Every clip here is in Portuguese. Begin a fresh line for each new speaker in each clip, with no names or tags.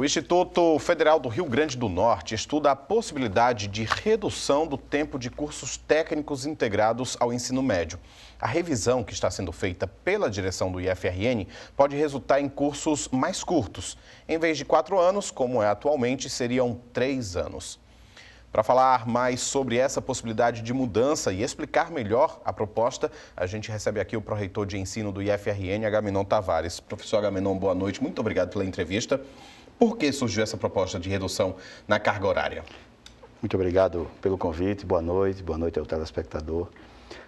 O Instituto Federal do Rio Grande do Norte estuda a possibilidade de redução do tempo de cursos técnicos integrados ao ensino médio. A revisão que está sendo feita pela direção do IFRN pode resultar em cursos mais curtos. Em vez de quatro anos, como é atualmente, seriam três anos. Para falar mais sobre essa possibilidade de mudança e explicar melhor a proposta, a gente recebe aqui o proreitor de ensino do IFRN, Agaminon Tavares. Professor Agaminon, boa noite. Muito obrigado pela entrevista. Por que surgiu essa proposta de redução na carga horária?
Muito obrigado pelo convite, boa noite, boa noite ao telespectador.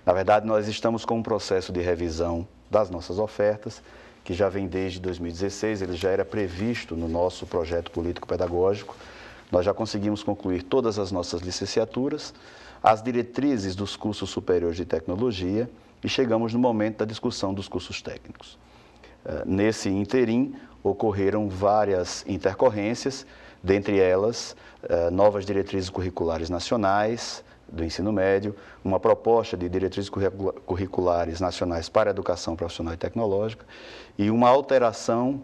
Na verdade, nós estamos com um processo de revisão das nossas ofertas, que já vem desde 2016, ele já era previsto no nosso projeto político-pedagógico. Nós já conseguimos concluir todas as nossas licenciaturas, as diretrizes dos cursos superiores de tecnologia e chegamos no momento da discussão dos cursos técnicos. Eh, nesse interim, ocorreram várias intercorrências, dentre elas eh, novas diretrizes curriculares nacionais do ensino médio, uma proposta de diretrizes curriculares nacionais para a educação profissional e tecnológica e uma alteração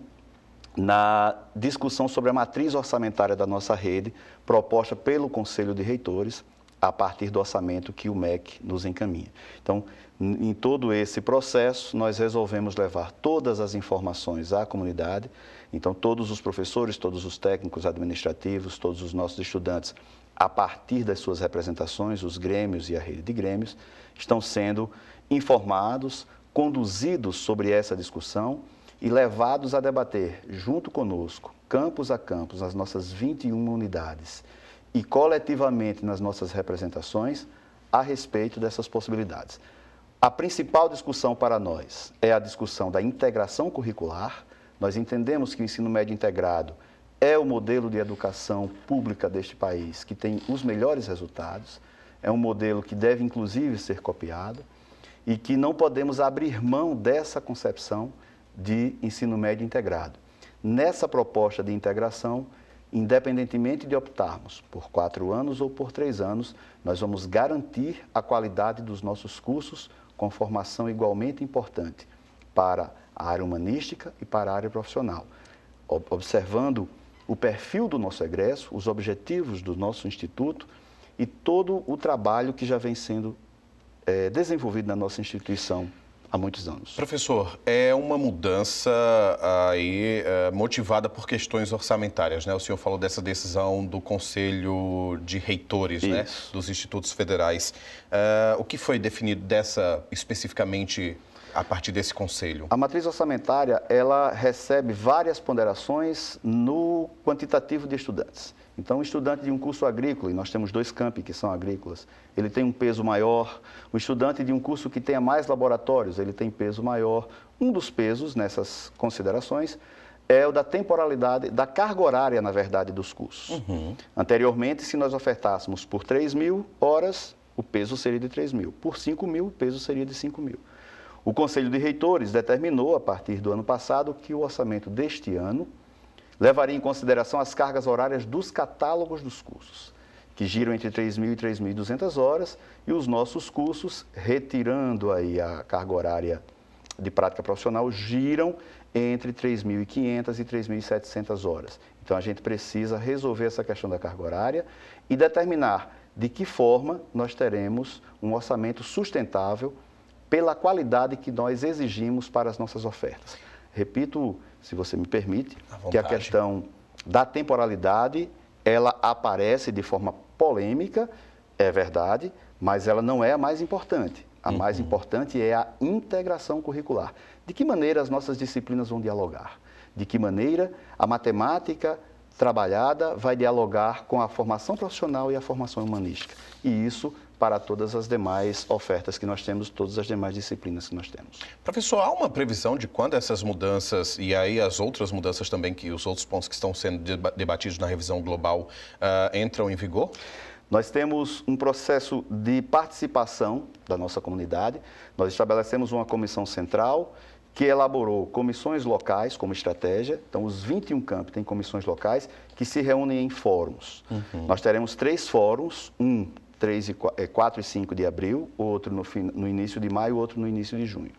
na discussão sobre a matriz orçamentária da nossa rede, proposta pelo Conselho de Reitores, a partir do orçamento que o MEC nos encaminha. Então, em todo esse processo, nós resolvemos levar todas as informações à comunidade. Então, todos os professores, todos os técnicos administrativos, todos os nossos estudantes, a partir das suas representações, os grêmios e a rede de grêmios, estão sendo informados, conduzidos sobre essa discussão e levados a debater, junto conosco, campus a campus, as nossas 21 unidades e coletivamente nas nossas representações a respeito dessas possibilidades. A principal discussão para nós é a discussão da integração curricular. Nós entendemos que o ensino médio integrado é o modelo de educação pública deste país que tem os melhores resultados, é um modelo que deve inclusive ser copiado e que não podemos abrir mão dessa concepção de ensino médio integrado. Nessa proposta de integração, Independentemente de optarmos por quatro anos ou por três anos, nós vamos garantir a qualidade dos nossos cursos com formação igualmente importante para a área humanística e para a área profissional, observando o perfil do nosso egresso, os objetivos do nosso instituto e todo o trabalho que já vem sendo é, desenvolvido na nossa instituição há muitos anos.
Professor, é uma mudança aí é, motivada por questões orçamentárias, né? O senhor falou dessa decisão do Conselho de Reitores, né? Isso. né? Dos institutos federais. Uh, o que foi definido dessa especificamente a partir desse conselho? A
matriz orçamentária ela recebe várias ponderações no quantitativo de estudantes. Então, o estudante de um curso agrícola, e nós temos dois campi que são agrícolas, ele tem um peso maior. O estudante de um curso que tenha mais laboratórios, ele tem peso maior. Um dos pesos nessas considerações é o da temporalidade, da carga horária, na verdade, dos cursos. Uhum. Anteriormente, se nós ofertássemos por 3 mil horas, o peso seria de 3 mil. Por 5 mil, o peso seria de 5 mil. O Conselho de Reitores determinou, a partir do ano passado, que o orçamento deste ano levaria em consideração as cargas horárias dos catálogos dos cursos, que giram entre 3.000 e 3.200 horas, e os nossos cursos, retirando aí a carga horária de prática profissional, giram entre 3.500 e 3.700 horas. Então a gente precisa resolver essa questão da carga horária e determinar de que forma nós teremos um orçamento sustentável pela qualidade que nós exigimos para as nossas ofertas repito, se você me permite, que a questão da temporalidade, ela aparece de forma polêmica, é verdade, mas ela não é a mais importante. A uhum. mais importante é a integração curricular. De que maneira as nossas disciplinas vão dialogar? De que maneira a matemática trabalhada vai dialogar com a formação profissional e a formação humanística? E isso para todas as demais ofertas que nós temos, todas as demais disciplinas que nós temos. Professor,
há uma previsão de quando essas mudanças e aí as outras mudanças também, que os outros pontos que estão sendo
debatidos na revisão global, uh, entram em vigor? Nós temos um processo de participação da nossa comunidade. Nós estabelecemos uma comissão central que elaborou comissões locais como estratégia. Então, os 21 campos têm comissões locais que se reúnem em fóruns. Uhum. Nós teremos três fóruns: um 3 e 4, é, e 5 de abril, outro no, fim, no início de maio, outro no início de junho.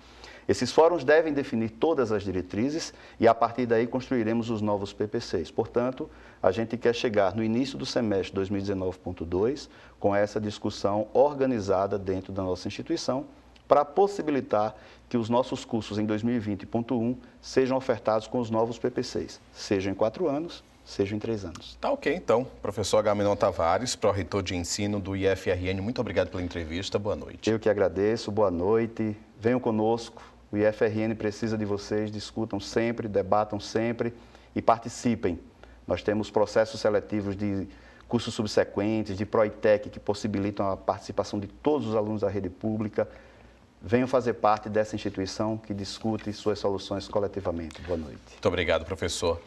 Esses fóruns devem definir todas as diretrizes e, a partir daí, construiremos os novos PPCs. Portanto, a gente quer chegar no início do semestre 2019.2 com essa discussão organizada dentro da nossa instituição para possibilitar que os nossos cursos em 2020.1 sejam ofertados com os novos PPCs, seja em quatro anos, sejam em três anos.
Tá ok, então. Professor Gaminon Tavares, pró-reitor de ensino do IFRN, muito obrigado pela entrevista. Boa noite.
Eu que agradeço, boa noite. Venham conosco. O IFRN precisa de vocês. Discutam sempre, debatam sempre e participem. Nós temos processos seletivos de cursos subsequentes, de Proitec, que possibilitam a participação de todos os alunos da rede pública venham fazer parte dessa instituição que discute suas soluções coletivamente. Boa noite.
Muito obrigado, professor.